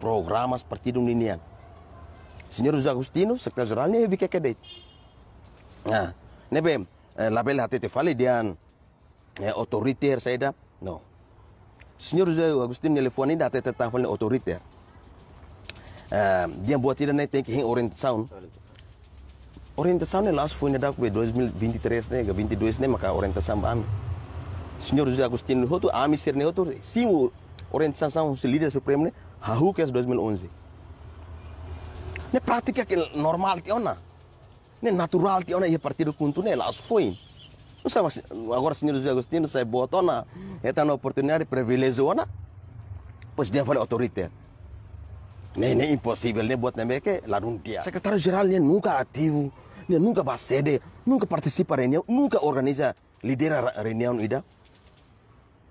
programas partido ninian. Senhor José Agostino, secretário geral, nem vi que é Ah, né bem, eh, label até te falei de an autoriter eh, ya, saída, não. Senhor José Agostino telefone ainda até te tá falando autoriter. Ya. Eh, dia buat tidak nem tem que orientação. Orientação né last foi nada com 2023 né, 22 né, maka orientação bami. Senhor José Agostino, hotu ami ser ne hotu, sim sound são líder supreme né, Haku é 2011. Ne prática que normal ti ona. Ne natural ti ona e partido contra nela, las foi. Não sabe, agora senhor José Agostinho sai bota ona, é ya, tá na oportunidade privilégio ona. Pois dia vale autorité. Nem nem impossível, nem buat nem que lá dia. Secretário geral nem nunca ativo, nem nunca vai ceder, nunca participa reunião, nunca organiza lidera reunião ida.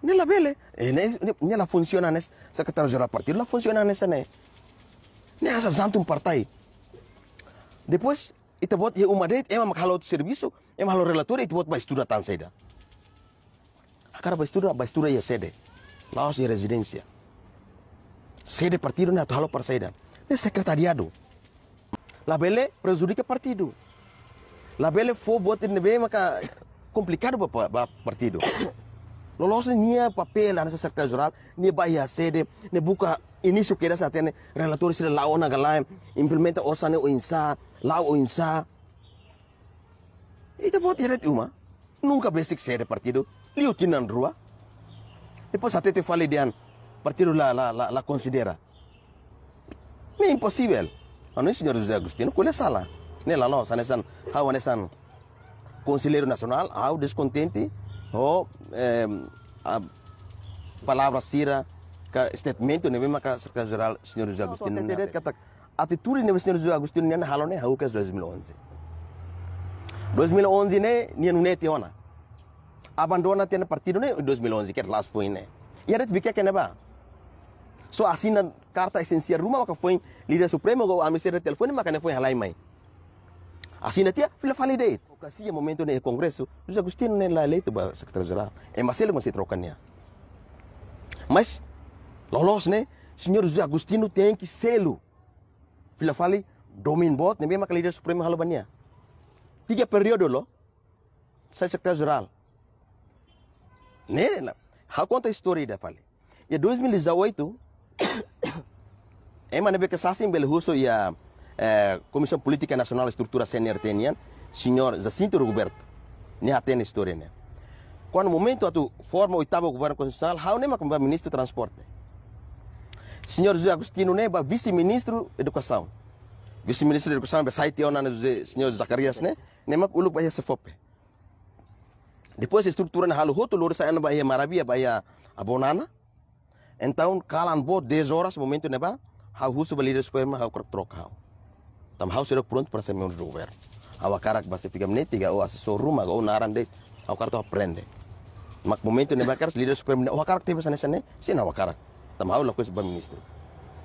Nella vile. E ne, ne, nella funcționanes, secretarul de la partid, la funcționanes ne. Ne asa zantum partai. Depois, ite bot ye umadet, ema kalau servisu, ema halo relator, ite bot ba estuda tan seda. Akar ba estuda, ba estuda ye sede. Laos ye residência. Sede partido ne halo parsaida. Ne secretariado. La bele prejudica partido. La bele fo bot ne be maka complicado ba, ba partido loloso nia papel anasa secretary general nia bahia sede ne buka inisio keda satene relatori sila lao naga laem implementa osane o insa lao o insa ita bot iret uma nunca basic sede partido liu tinan rua depois até te falei dian partido la la la, la considera me impossible ano nós senhor José Agostinho colhe sala ne la nossa nesan hawa nesan consilero nacional ao descontente ho eh, a palavra sira o statement é bima ka serka geral senhor José Agostinho na a atitude do senhor José Agostinho na halo é hauka 2011 2011 ne não é nete ona abandona tena partido em 2011 que last foi aí tu vê que é ne ba assim na carta essencial ruma que foi líder supremo a missão de telefone que não foi halai mai assinatia vila validate okasia momento ne congresso José Agostinho nem lá eleito ba secretário geral é e Marcelo que se trocania mas lolos né senhor José Agustino tem que selo vila fali domin bot nem mesmo líder supremo Albania tiga período lo saya secretário geral né há conta a história da fali e 2018 é maneira que sassim belhuso e a Comissão Política Nacional Estrutura CNR tenian, senhor Jacinto Roberto, ne atene história né. Quando momento tu forma o oitavo governo constitucional, há nem como ministro do transporte. Senhor José Agostino né, vice-ministro educação. Vice-ministro da educação, sai tiona né, senhor Zacarias né, nem o ulu bahia se fope. Depois a estrutura na halu hoto lor sai na baia Maravia, bahia Abonana. Então calan boa 10 horas momento né ba, o russo balidas poema há troca tam hau sirok pronto para ser membro do governo awa karak basi figa menetiga o oh, assessor rumaga o oh, naran de awa karto aprende Mas momento ne bakar líder supremo o ne awa karak tebe sane sane sina awa karak tam hau lakuis ba ministro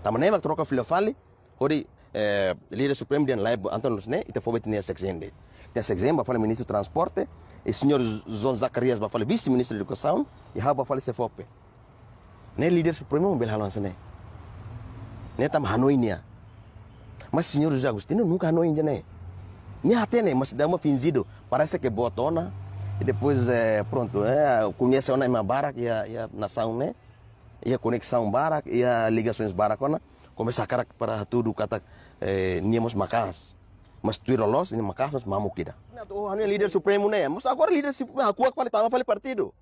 tam ne mak troca filofali hori eh, líder supremo de anlaib anton lusne ite fobet ne sexen de te exemplo ba fala ministro transporte e senhor Zon Zacarias ba fala vice ministro de educação e ha ba fala sefope ne líder supremo bel halan sane ne tam hanoinia mas senhor José Agostinho nunca não ainda né nem até né mas dá uma fingido parece que tona. Né? e depois é, pronto é, conhece a minha barra e a, e a nação né e a conexão barra e a ligações barra né? começa a cara para tudo kata eh, é, niemos Macas, mas tuiro los ini makas mas mamu kita nah tuh é líder supremo né mas agora líder supremo aku aku paling partido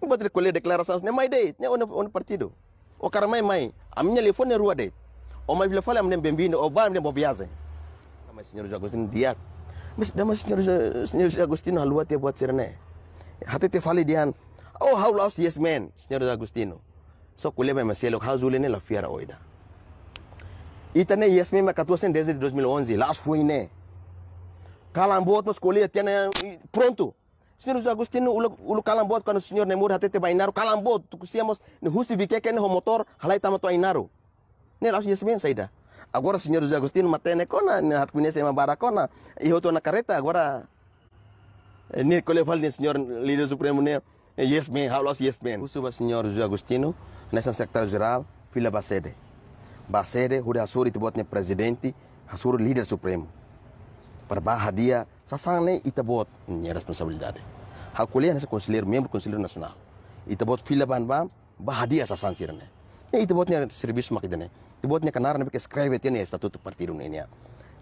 Não pode recolher declarações, nem mais dei, nem onde partido. O cara mais, mais. A minha telefone é rua dei. omo bila fala minen ɓe mbino o ba dia, mo voyage ama signor jagostine ndiyak dama signor signor jagostino halwate boit serene te falidi dian oh how lost yes men signor jagostino soko leba masielo ne la fiera oida itane yes me ma sen desde 2011 las fuine calambot nos colia tiene pronto Senhor José Agostinho, o, o calambot, quando o senhor Nemur até te bainaram, calambot, tu cosíamos justificar que é o motor, halai tamato ainaro. ne la yesu saya saida agora senhor José matanya matene kona ne hat kunia sema barakona iho to na kareta agora eh, ne kole fal ne Leader líder supremo ne eh, yes men halos yes men usuba senhor sektar Agostinho nessa secretário geral fila basede basede hude asuri tibotne presidente asuri líder supremo para dia sasane itabot minha responsabilidade hakulia nessa conselheiro membro conselheiro nacional itabot fila ban ban bahadia sasan sirne ne itabot ne serviço ಇವತ್ತಿನ ಕನ್ನಡ ನಂಬಿಕೆ ಸ್ಕ್ರೈವ್ ಐತಿ ಎಷ್ಟೊತ್ತು ಪಡ್ತಿರು ನೇನ್ಯ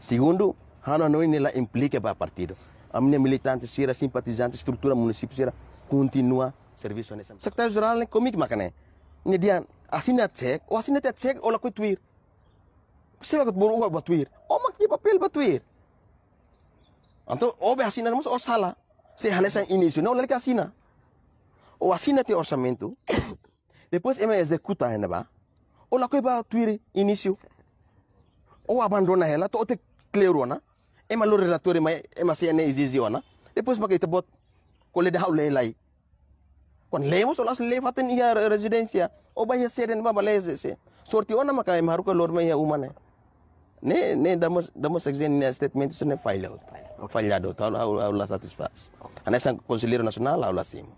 segundo hano no nela implike ba partido a minha militante sira simpatizante struktura município sira continua serviço nessa secretário geral komik comigo macane ne dia assim na check ou assim na check ou lá com tuir você vai botar o batuir ou mac de papel batuir Anto, o oh, be assim na mos ou oh, sala se halesa início não lá que assim na ou oh, assim na te orçamento depois ele executa ainda ya, ba ola la b'a tuire inisio o abandona hela to o te clear ona e ma lo relatore ma e ma sene izizi e ona depois ma kita bot ko le dau kon lemos o las levaten ia residencia o ba ia seren ba balese se sorti ona maka e maruka lor ma ia umane ne ne damos damos exen statement sene failado failado tal au la satisfaz ana sang conselheiro nacional au la simo